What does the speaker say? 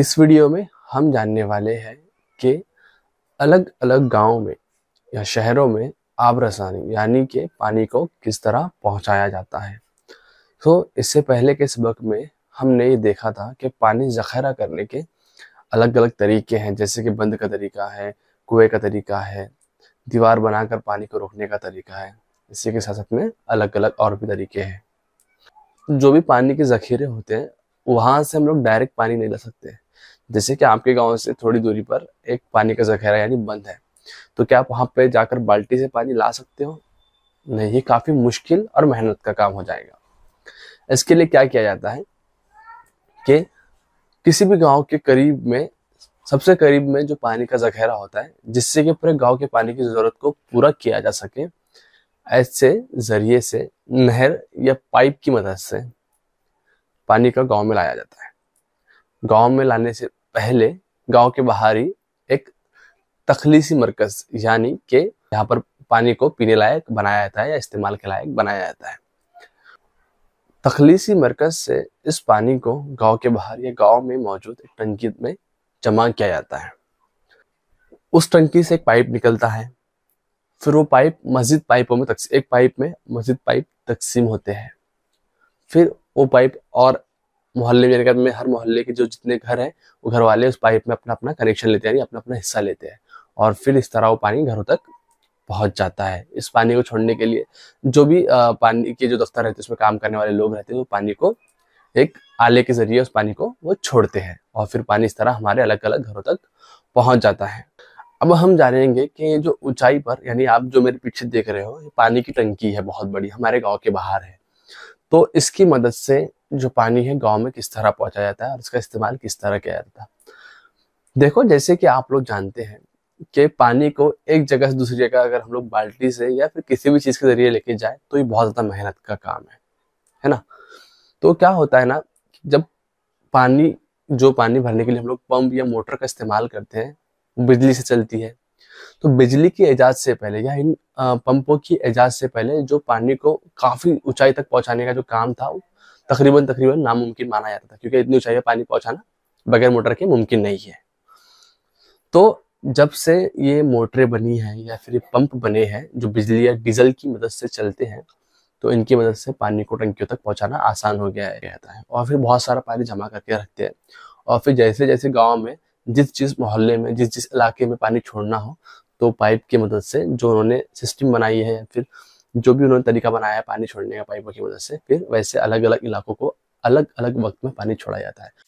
इस वीडियो में हम जानने वाले हैं कि अलग अलग गाँव में या शहरों में आबरसानी यानी कि पानी को किस तरह पहुंचाया जाता है तो इससे पहले के सबक में हमने ये देखा था कि पानी जखीरा करने के अलग अलग तरीके हैं जैसे कि बंद का तरीका है कुएं का तरीका है दीवार बनाकर पानी को रोकने का तरीका है इसी के साथ साथ में अलग अलग और भी तरीके हैं जो भी पानी के जखीरे होते हैं वहाँ से हम लोग डायरेक्ट पानी नहीं ला सकते जैसे कि आपके गांव से थोड़ी दूरी पर एक पानी का जखेरा यानी बंद है तो क्या आप वहां पे जाकर बाल्टी से पानी ला सकते हो नहीं ये काफी मुश्किल और मेहनत का काम हो जाएगा इसके लिए क्या किया जाता है कि किसी भी गांव के करीब में सबसे करीब में जो पानी का जखेरा होता है जिससे कि पूरे गांव के पानी की जरूरत को पूरा किया जा सके ऐसे जरिए से नहर या पाइप की मदद से पानी का गांव में लाया जाता है गांव में लाने से पहले गांव के बाहर ही एक तखलीसी मरकज यानी के यहाँ पर पानी को पीने लायक बनाया जाता है या इस्तेमाल के लायक बनाया जाता है तखलीसी मरकज से इस पानी को गांव के बाहर या गांव में मौजूद एक टंकी में जमा किया जाता है उस टंकी से एक पाइप निकलता है फिर वो पाइप मस्जिद पाइपों में एक पाइप में मस्जिद पाइप तकसीम होते हैं फिर वो पाइप और मोहल्ले में यानी में हर मोहल्ले के जो जितने घर हैं वो घर वाले उस पाइप में अपना अपना कनेक्शन लेते हैं यानी अपना अपना हिस्सा लेते हैं और फिर इस तरह वो पानी घरों तक पहुंच जाता है इस पानी को छोड़ने के लिए जो भी पानी के जो दफ्तर रहते हैं उसमें काम करने वाले लोग रहते हैं वो पानी को एक आले के जरिए उस पानी को वो छोड़ते हैं और फिर पानी इस तरह हमारे अलग अलग घरों तक पहुंच जाता है अब हम जानेंगे कि जो ऊंचाई पर यानी आप जो मेरे पीछे देख रहे हो ये पानी की टंकी है बहुत बड़ी हमारे गांव के बाहर है तो इसकी मदद से जो पानी है गांव में किस तरह पहुंचा जाता है और इसका इस्तेमाल किस तरह किया जाता है देखो जैसे कि आप लोग जानते हैं कि पानी को एक जगह से दूसरी जगह अगर हम लोग बाल्टी से या फिर किसी भी चीज़ के जरिए लेके जाए तो ये बहुत ज़्यादा मेहनत का काम है है ना तो क्या होता है ना जब पानी जो पानी भरने के लिए हम लोग पंप या मोटर का इस्तेमाल करते हैं बिजली से चलती है तो बिजली की इजाज़ से पहले या इन पंपों की इजाज़ से पहले जो पानी को काफ़ी ऊंचाई तक पहुंचाने का जो काम था वो तकरीबन तकरीबन नामुमकिन माना जाता था क्योंकि इतनी ऊंचाई पर पानी पहुंचाना बगैर मोटर के मुमकिन नहीं है तो जब से ये मोटरें बनी हैं या फिर ये पंप बने हैं जो बिजली या डीजल की मदद से चलते हैं तो इनकी मदद से पानी को टंकियों तक पहुंचाना आसान हो गया है और फिर बहुत सारा पानी जमा करके रखते हैं और फिर जैसे जैसे गांव में जिस जिस मोहल्ले में जिस जिस इलाके में पानी छोड़ना हो तो पाइप की मदद से जो उन्होंने सिस्टम बनाई है या फिर जो भी उन्होंने तरीका बनाया है पानी छोड़ने का पाइपों की मदद से फिर वैसे अलग अलग इलाकों को अलग अलग वक्त में पानी छोड़ा जाता है